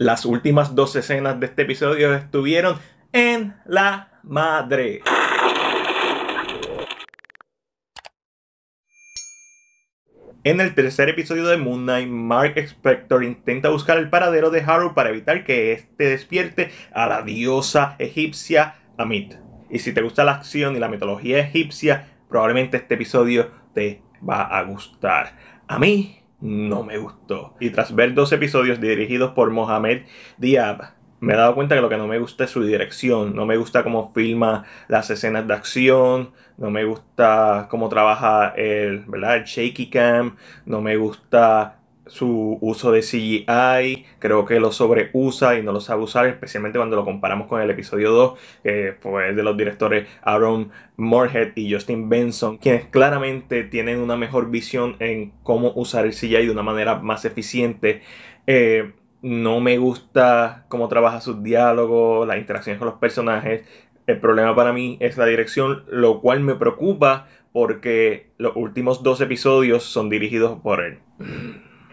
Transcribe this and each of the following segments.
Las últimas dos escenas de este episodio estuvieron en la madre. En el tercer episodio de Moon Knight, Mark Spector intenta buscar el paradero de Haru para evitar que éste despierte a la diosa egipcia Amit. Y si te gusta la acción y la mitología egipcia, probablemente este episodio te va a gustar. A mí no me gustó. Y tras ver dos episodios dirigidos por Mohamed Diab, me he dado cuenta que lo que no me gusta es su dirección. No me gusta cómo filma las escenas de acción. No me gusta cómo trabaja el, ¿verdad? el shaky cam. No me gusta su uso de CGI, creo que lo sobreusa y no lo sabe usar, especialmente cuando lo comparamos con el episodio 2, que fue de los directores Aaron Moorhead y Justin Benson, quienes claramente tienen una mejor visión en cómo usar el CGI de una manera más eficiente. Eh, no me gusta cómo trabaja sus diálogos, las interacciones con los personajes. El problema para mí es la dirección, lo cual me preocupa porque los últimos dos episodios son dirigidos por él.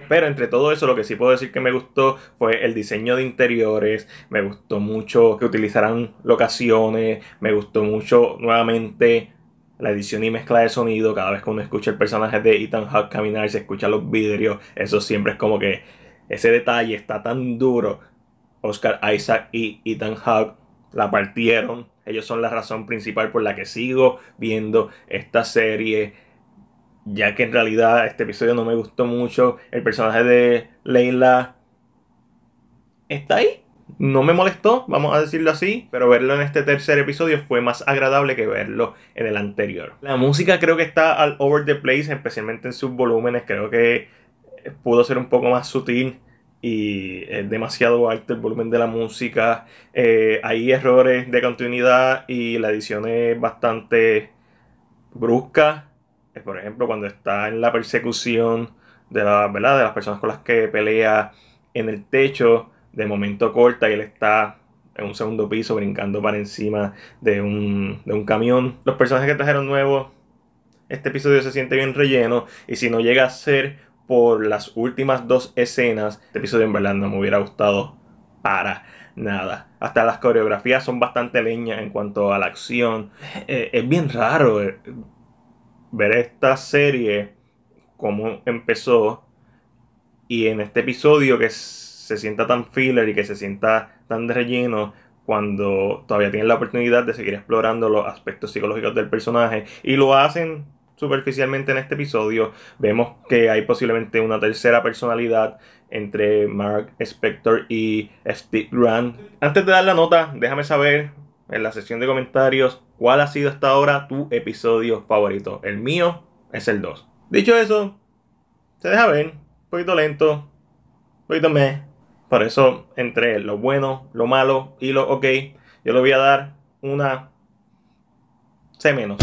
Pero entre todo eso, lo que sí puedo decir que me gustó fue el diseño de interiores, me gustó mucho que utilizaran locaciones, me gustó mucho nuevamente la edición y mezcla de sonido. Cada vez que uno escucha el personaje de Ethan Hawke caminar, se escuchan los vidrios. Eso siempre es como que ese detalle está tan duro. Oscar Isaac y Ethan Hawke la partieron. Ellos son la razón principal por la que sigo viendo esta serie ya que en realidad este episodio no me gustó mucho. El personaje de Leila está ahí. No me molestó, vamos a decirlo así, pero verlo en este tercer episodio fue más agradable que verlo en el anterior. La música creo que está al over the place, especialmente en sus volúmenes. Creo que pudo ser un poco más sutil y es demasiado alto el volumen de la música. Eh, hay errores de continuidad y la edición es bastante brusca por ejemplo, cuando está en la persecución de, la, ¿verdad? de las personas con las que pelea en el techo, de momento corta y él está en un segundo piso brincando para encima de un, camión. Los personajes que trajeron nuevos, este episodio se siente bien relleno y si no llega a ser por las últimas dos escenas, este episodio en verdad no me hubiera gustado para nada. Hasta las coreografías son bastante leñas en cuanto a la acción. Eh, es bien raro. Eh, ver esta serie, cómo empezó, y en este episodio que se sienta tan filler y que se sienta tan de relleno, cuando todavía tienen la oportunidad de seguir explorando los aspectos psicológicos del personaje, y lo hacen superficialmente en este episodio, vemos que hay posiblemente una tercera personalidad entre Mark Spector y Steve Grant. Antes de dar la nota, déjame saber en la sección de comentarios cuál ha sido hasta ahora tu episodio favorito. El mío es el 2. Dicho eso, se deja ver, un poquito lento, un poquito me. Por eso, entre lo bueno, lo malo y lo ok, yo le voy a dar una C menos.